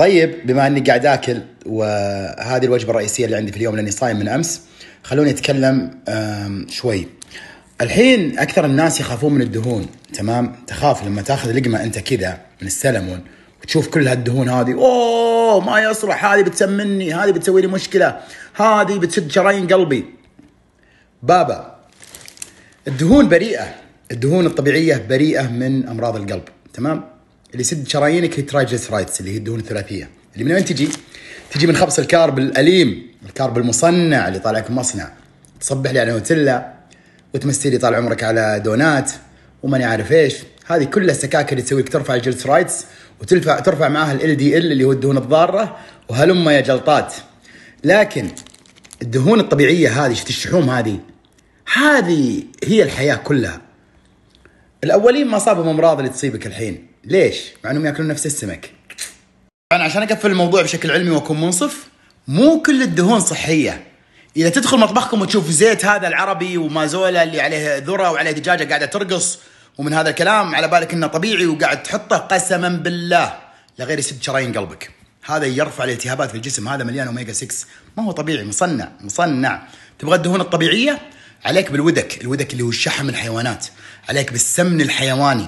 طيب بما اني قاعد اكل وهذه الوجبه الرئيسيه اللي عندي في اليوم لاني صايم من امس خلوني اتكلم شوي الحين اكثر الناس يخافون من الدهون تمام تخاف لما تاخذ لقمه انت كذا من السلمون وتشوف كل هالدهون هذه اوه ما يصلح هذه بتسمني هذه بتسوي لي مشكله هذه بتشد شرايين قلبي بابا الدهون بريئه الدهون الطبيعيه بريئه من امراض القلب تمام اللي يسد شرايينك هي رايتس اللي هي الدهون الثلاثيه اللي من وين تجي؟ تجي من خبص الكارب الاليم الكارب المصنع اللي طالعك من مصنع تصبح لي على نوتيلا وتمسي لي طال عمرك على دونات وماني عارف ايش هذه كلها سكاكر اللي تسويك ترفع رايتس وترفع ترفع معاها ال دي ال اللي هو الدهون الضاره وهلم يا جلطات لكن الدهون الطبيعيه هذه شفت الشحوم هذه هذه هي الحياه كلها الاولين ما صابهم امراض اللي تصيبك الحين ليش؟ مع انهم ياكلون نفس السمك. طبعا عشان اقفل الموضوع بشكل علمي واكون منصف مو كل الدهون صحيه. اذا تدخل مطبخكم وتشوف زيت هذا العربي ومازولا اللي عليه ذره وعليه دجاجه قاعده ترقص ومن هذا الكلام على بالك انه طبيعي وقاعد تحطه قسما بالله لغير يسد شرايين قلبك. هذا يرفع الالتهابات في الجسم هذا مليان اوميجا 6 ما هو طبيعي مصنع مصنع تبغى الدهون الطبيعيه عليك بالودك الودك اللي هو شحم الحيوانات عليك بالسمن الحيواني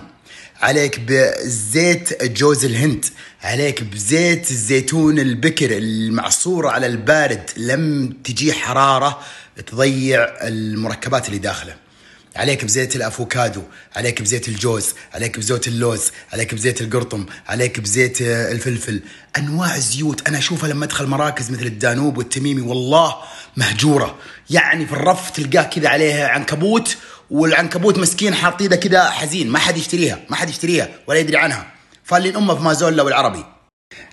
عليك بزيت جوز الهند عليك بزيت الزيتون البكر المعصورة على البارد لم تجي حرارة تضيع المركبات اللي داخله عليك بزيت الافوكادو عليك بزيت الجوز عليك بزيت اللوز عليك بزيت القرطم عليك بزيت الفلفل انواع الزيوت انا اشوفها لما ادخل مراكز مثل الدانوب والتميمي والله مهجوره يعني في الرف تلقاه كذا عليها عنكبوت والعنكبوت مسكين حاط ايده كذا حزين ما حد يشتريها ما حد يشتريها ولا يدري عنها فالين امه في مازولا والعربي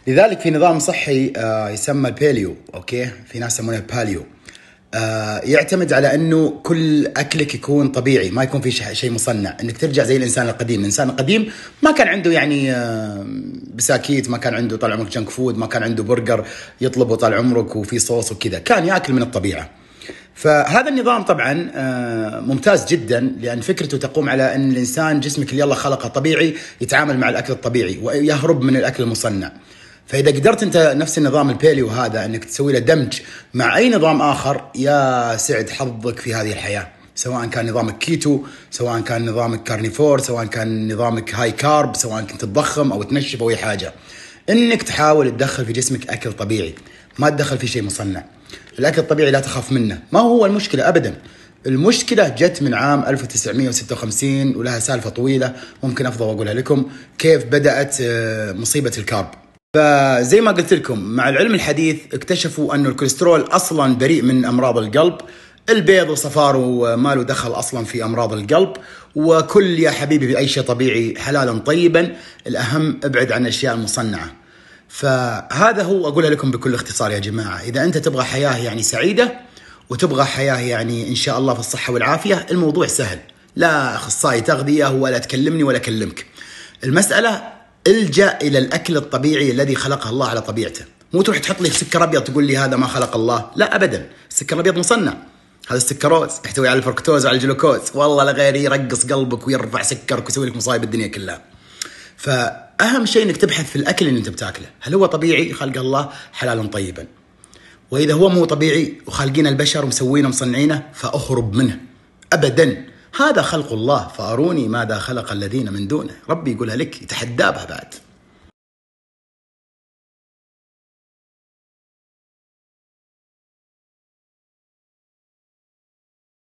لذلك في نظام صحي آه، يسمى الباليو اوكي في ناس يسمونه باليو آه، يعتمد على انه كل اكلك يكون طبيعي ما يكون في شيء مصنع انك ترجع زي الانسان القديم الانسان القديم ما كان عنده يعني آه، بساكيت ما كان عنده طال عمرك جنك فود ما كان عنده برجر يطلبه طال عمرك وفي صوص وكذا كان ياكل من الطبيعه فهذا النظام طبعا آه، ممتاز جدا لان فكرته تقوم على ان الانسان جسمك اللي الله خلقه طبيعي يتعامل مع الاكل الطبيعي ويهرب من الاكل المصنع. فاذا قدرت انت نفس النظام البيليو هذا انك تسوي له دمج مع اي نظام اخر يا سعد حظك في هذه الحياه. سواء كان نظامك كيتو سواء كان نظامك كارنيفور سواء كان نظامك هاي كارب سواء كنت تضخم او تنشف او اي حاجه انك تحاول تدخل في جسمك اكل طبيعي ما تدخل في شيء مصنع الاكل الطبيعي لا تخاف منه ما هو المشكله ابدا المشكله جت من عام 1956 ولها سالفه طويله ممكن افضل اقولها لكم كيف بدات آه، مصيبه الكارب فزي ما قلت لكم مع العلم الحديث اكتشفوا أن الكوليسترول أصلا بريء من أمراض القلب البيض وصفاره ما له دخل أصلا في أمراض القلب وكل يا حبيبي بأي شيء طبيعي حلالا طيبا الأهم ابعد عن الأشياء المصنعة فهذا هو اقولها لكم بكل اختصار يا جماعه اذا انت تبغى حياه يعني سعيده وتبغى حياه يعني ان شاء الله في الصحه والعافيه الموضوع سهل لا اخصائي تغذيه ولا تكلمني ولا اكلمك المساله الجا الى الاكل الطبيعي الذي خلقه الله على طبيعته مو تروح تحط لي سكر ابيض تقول لي هذا ما خلق الله لا ابدا السكر الابيض مصنع هذا السكروز يحتوي على الفركتوز وعلى الجلوكوز والله غير يرقص قلبك ويرفع سكرك ويسوي لك مصايب الدنيا كلها ف اهم شيء انك تبحث في الاكل اللي انت بتاكله هل هو طبيعي خلق الله حلالا طيبا واذا هو مو طبيعي وخالقين البشر ومسوينه ومصنعينه فاهرب منه ابدا هذا خلق الله فاروني ماذا خلق الذين من دونه ربي يقولها لك يتحدى بها بعد